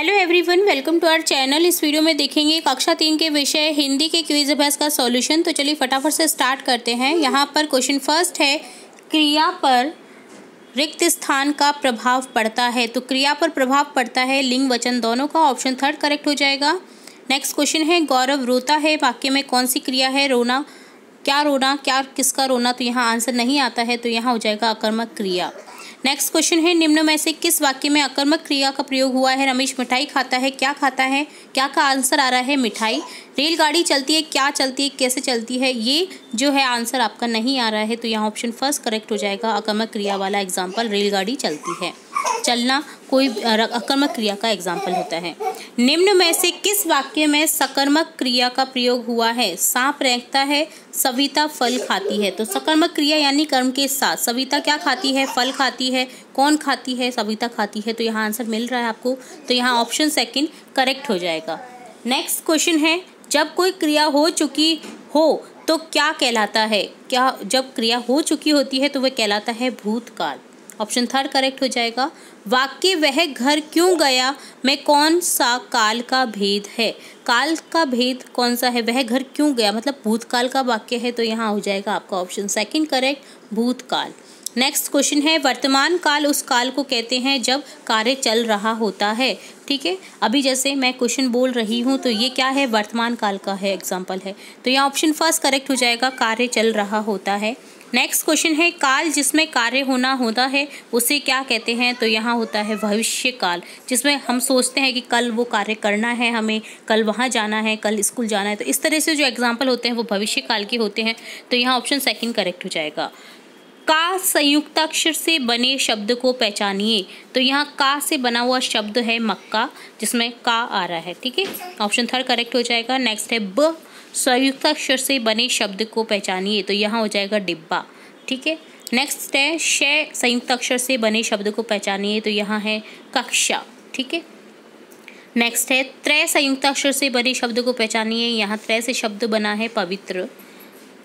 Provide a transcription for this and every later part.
hello everyone welcome to our channel इस video में देखेंगे कक्षा तीन के विषय हिंदी के क्विज अभ्यास का सॉल्यूशन तो चलिए फटाफट से स्टार्ट करते हैं यहाँ पर क्वेश्चन फर्स्ट है क्रिया पर रिक्त स्थान का प्रभाव पड़ता है तो क्रिया पर प्रभाव पड़ता है लिंग वचन दोनों का ऑप्शन थर्ड करेक्ट हो जाएगा नेक्स्ट क्वेश्चन है गौरव रोता है वाक्य में कौन सी क्रिया है रोना क्या रोना क्या किसका रोना तो यहाँ आंसर नहीं आता है तो यहाँ हो जाएगा आक्रमक क्रिया नेक्स्ट क्वेश्चन है निम्न में से किस वाक्य में अकर्मक क्रिया का प्रयोग हुआ है रमेश मिठाई खाता है क्या खाता है क्या का आंसर आ रहा है मिठाई रेलगाड़ी चलती है क्या चलती है कैसे चलती है ये जो है आंसर आपका नहीं आ रहा है तो यहाँ ऑप्शन फर्स्ट करेक्ट हो जाएगा अकर्मक क्रिया वाला एग्जाम्पल रेलगाड़ी चलती है चलना कोई अकर्मक क्रिया का एग्जाम्पल होता है निम्न में से किस वाक्य में सकर्मक क्रिया का प्रयोग हुआ है सांप रेंगता है सविता फल खाती है तो सकर्मक क्रिया यानी कर्म के साथ सविता क्या खाती है फल खाती है कौन खाती है सविता खाती है तो यहाँ आंसर मिल रहा है आपको तो यहाँ ऑप्शन सेकंड करेक्ट हो जाएगा नेक्स्ट क्वेश्चन है जब कोई क्रिया हो चुकी हो तो क्या कहलाता है क्या जब क्रिया हो चुकी होती है तो वह कहलाता है भूतकाल ऑप्शन थर्ड करेक्ट हो जाएगा वाक्य वह घर क्यों गया में कौन सा काल का भेद है काल का भेद कौन सा है वह घर क्यों गया मतलब भूतकाल का वाक्य है तो यहाँ हो जाएगा आपका ऑप्शन सेकंड करेक्ट भूतकाल नेक्स्ट क्वेश्चन है वर्तमान काल उस काल को कहते हैं जब कार्य चल रहा होता है ठीक है अभी जैसे मैं क्वेश्चन बोल रही हूँ तो ये क्या है वर्तमान काल का है एग्जाम्पल है तो यहाँ ऑप्शन फर्स्ट करेक्ट हो जाएगा कार्य चल रहा होता है नेक्स्ट क्वेश्चन है काल जिसमें कार्य होना होता है उसे क्या कहते हैं तो यहाँ होता है भविष्य काल जिसमें हम सोचते हैं कि कल वो कार्य करना है हमें कल वहाँ जाना है कल स्कूल जाना है तो इस तरह से जो एग्जाम्पल होते हैं वो भविष्य काल के होते हैं तो यहाँ ऑप्शन सेकेंड करेक्ट हो जाएगा का संयुक्ताक्षर से बने शब्द को पहचानिए तो यहाँ का से बना हुआ शब्द है मक्का जिसमें का आ रहा है ठीक है ऑप्शन थर्ड करेक्ट हो जाएगा नेक्स्ट है ब संयुक्ताक्षर से बने शब्द को पहचानिए तो यहाँ हो जाएगा डिब्बा ठीक है नेक्स्ट है शय संयुक्त अक्षर से बने शब्द को पहचानिए तो यहाँ है कक्षा ठीक है नेक्स्ट है त्रय संयुक्त अक्षर से बने शब्द को पहचानिए यहाँ त्रय से शब्द बना है पवित्र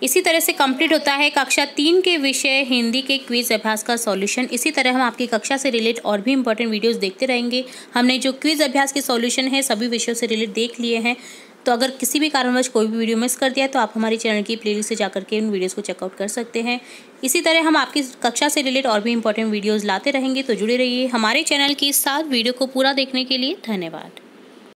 इसी तरह से कंप्लीट होता है कक्षा तीन के विषय हिंदी के क्विज अभ्यास का सॉल्यूशन इसी तरह हम आपकी कक्षा से रिलेट और भी इंपॉर्टेंट वीडियोस देखते रहेंगे हमने जो क्विज अभ्यास के सॉल्यूशन है सभी विषयों से रिलेट देख लिए हैं तो अगर किसी भी कारणवश कोई भी वीडियो मिस कर दिया तो आप हमारे चैनल की प्लेलिस्ट से जाकर के उन वीडियोज़ को चेकआउट कर सकते हैं इसी तरह हम आपकी कक्षा से रिलेटेड और भी इंपॉर्टेंट वीडियोज़ लाते रहेंगे तो जुड़े रहिए हमारे चैनल के साथ वीडियो को पूरा देखने के लिए धन्यवाद